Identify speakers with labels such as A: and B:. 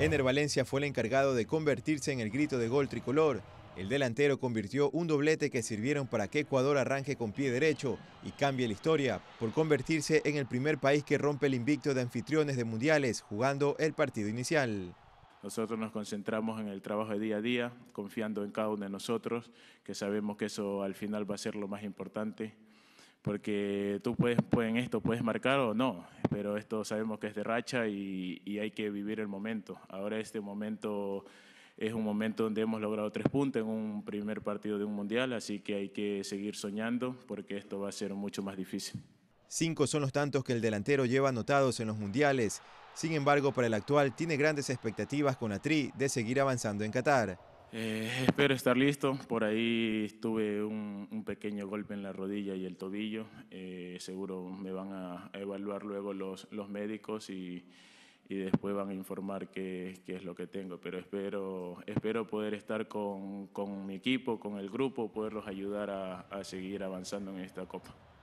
A: Ener Valencia fue el encargado de convertirse en el grito de gol tricolor. El delantero convirtió un doblete que sirvieron para que Ecuador arranque con pie derecho y cambie la historia por convertirse en el primer país que rompe el invicto de anfitriones de mundiales jugando el partido
B: inicial. Nosotros nos concentramos en el trabajo de día a día, confiando en cada uno de nosotros, que sabemos que eso al final va a ser lo más importante porque tú puedes, pueden esto, puedes marcar o no, pero esto sabemos que es de racha y, hay que vivir el momento. Ahora este momento es un momento donde hemos logrado tres puntos en un primer partido de un mundial, así que hay que seguir soñando porque esto va a ser mucho más difícil.
A: Cinco son los tantos que el delantero lleva anotados en los mundiales. Sin embargo, para el actual tiene grandes expectativas con la de seguir avanzando en Qatar.
B: Eh, espero estar listo. Por ahí tuve un pequeño golpe en la rodilla y el tobillo. Eh, seguro me van a evaluar luego los, médicos y, después van a informar qué, qué, es lo que tengo. Pero espero, espero poder estar con, mi equipo, con el grupo, poderlos ayudar a, a seguir avanzando en esta Copa.